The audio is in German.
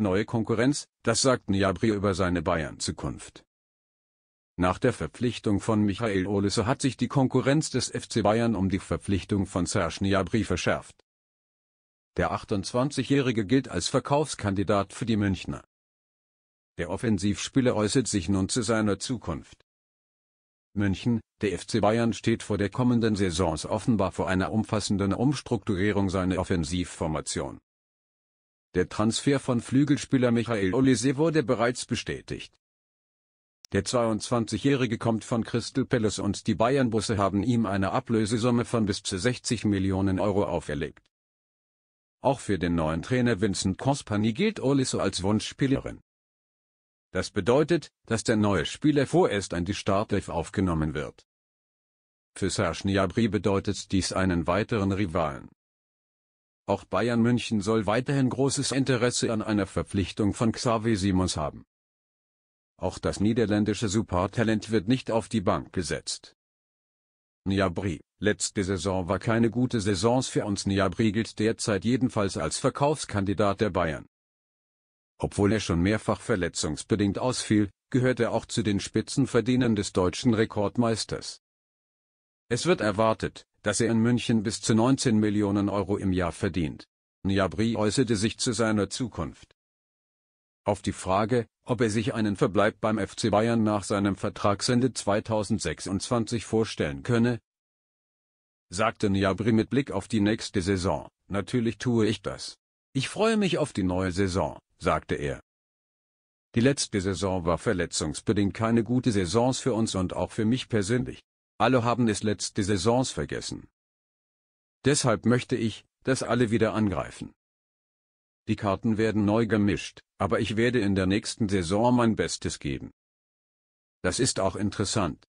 neue Konkurrenz, das sagt Niabri über seine Bayern-Zukunft. Nach der Verpflichtung von Michael Olisse hat sich die Konkurrenz des FC Bayern um die Verpflichtung von Serge Niabri verschärft. Der 28-Jährige gilt als Verkaufskandidat für die Münchner. Der Offensivspieler äußert sich nun zu seiner Zukunft. München, der FC Bayern steht vor der kommenden Saison offenbar vor einer umfassenden Umstrukturierung seiner Offensivformation. Der Transfer von Flügelspieler Michael Olise wurde bereits bestätigt. Der 22-Jährige kommt von Crystal Palace und die Bayern-Busse haben ihm eine Ablösesumme von bis zu 60 Millionen Euro auferlegt. Auch für den neuen Trainer Vincent Kompany gilt Olise als Wunschspielerin. Das bedeutet, dass der neue Spieler vorerst an die Startelf aufgenommen wird. Für Serge Niabri bedeutet dies einen weiteren Rivalen. Auch Bayern München soll weiterhin großes Interesse an einer Verpflichtung von Xavi Simons haben. Auch das niederländische Supertalent wird nicht auf die Bank gesetzt. Niabri, letzte Saison war keine gute Saison für uns. Niabri gilt derzeit jedenfalls als Verkaufskandidat der Bayern. Obwohl er schon mehrfach verletzungsbedingt ausfiel, gehört er auch zu den Spitzenverdienern des deutschen Rekordmeisters. Es wird erwartet, dass er in München bis zu 19 Millionen Euro im Jahr verdient. Niabri äußerte sich zu seiner Zukunft. Auf die Frage, ob er sich einen Verbleib beim FC Bayern nach seinem Vertragsende 2026 vorstellen könne, sagte Niabri mit Blick auf die nächste Saison, natürlich tue ich das. Ich freue mich auf die neue Saison, sagte er. Die letzte Saison war verletzungsbedingt keine gute Saison für uns und auch für mich persönlich. Alle haben es letzte Saisons vergessen. Deshalb möchte ich, dass alle wieder angreifen. Die Karten werden neu gemischt, aber ich werde in der nächsten Saison mein Bestes geben. Das ist auch interessant.